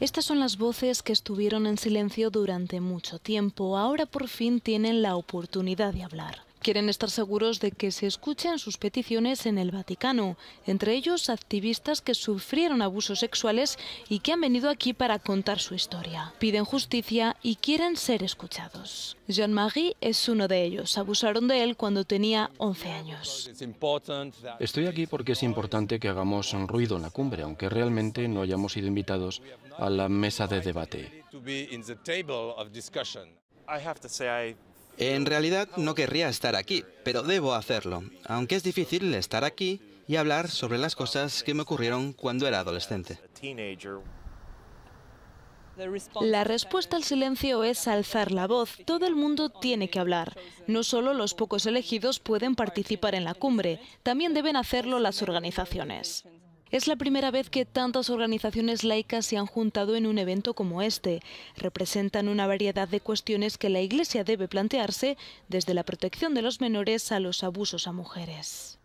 Estas son las voces que estuvieron en silencio durante mucho tiempo. Ahora por fin tienen la oportunidad de hablar. Quieren estar seguros de que se escuchen sus peticiones en el Vaticano, entre ellos activistas que sufrieron abusos sexuales y que han venido aquí para contar su historia. Piden justicia y quieren ser escuchados. Jean-Marie es uno de ellos. Abusaron de él cuando tenía 11 años. Estoy aquí porque es importante que hagamos ruido en la cumbre, aunque realmente no hayamos sido invitados a la mesa de debate. En realidad no querría estar aquí, pero debo hacerlo, aunque es difícil estar aquí y hablar sobre las cosas que me ocurrieron cuando era adolescente. La respuesta al silencio es alzar la voz. Todo el mundo tiene que hablar. No solo los pocos elegidos pueden participar en la cumbre, también deben hacerlo las organizaciones. Es la primera vez que tantas organizaciones laicas se han juntado en un evento como este. Representan una variedad de cuestiones que la Iglesia debe plantearse, desde la protección de los menores a los abusos a mujeres.